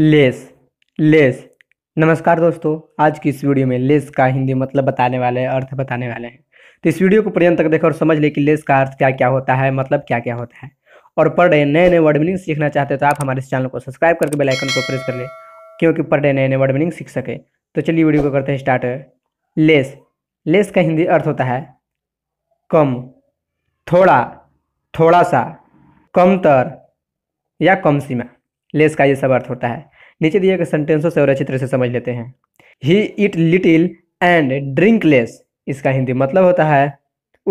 less less नमस्कार दोस्तों आज की इस वीडियो में लेस का हिंदी मतलब बताने वाले हैं अर्थ बताने वाले हैं तो इस वीडियो को पर्यंत तक देखो और समझ ले कि लेस का अर्थ क्या क्या होता है मतलब क्या क्या होता है और पर डे नए नए वर्ड मीनिंग सीखना चाहते हो तो आप हमारे इस चैनल को सब्सक्राइब करके बेल आइकन को प्रेस कर ले क्योंकि पर डे नए नए वर्ड मीनिंग सीख सके तो चलिए वीडियो को करते हैं स्टार्ट लेस लेस का हिंदी अर्थ होता है कम थोड़ा थोड़ा सा कमतर या कम सीमा लेस का ये सब अर्थ होता है नीचे दिए गए सेंटेंसों से और अच्छी तरह से समझ लेते हैं he eat little and drink less इसका हिंदी मतलब होता है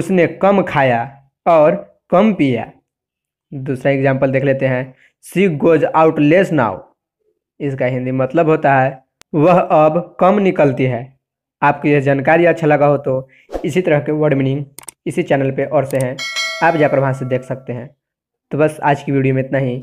उसने कम खाया और कम पिया दूसरा एग्जाम्पल देख लेते हैं she goes out less now इसका हिंदी मतलब होता है वह अब कम निकलती है आपको यह जानकारी अच्छा लगा हो तो इसी तरह के वर्ड मीनिंग इसी चैनल पे और से हैं आप जाकर वहाँ से देख सकते हैं तो बस आज की वीडियो में इतना ही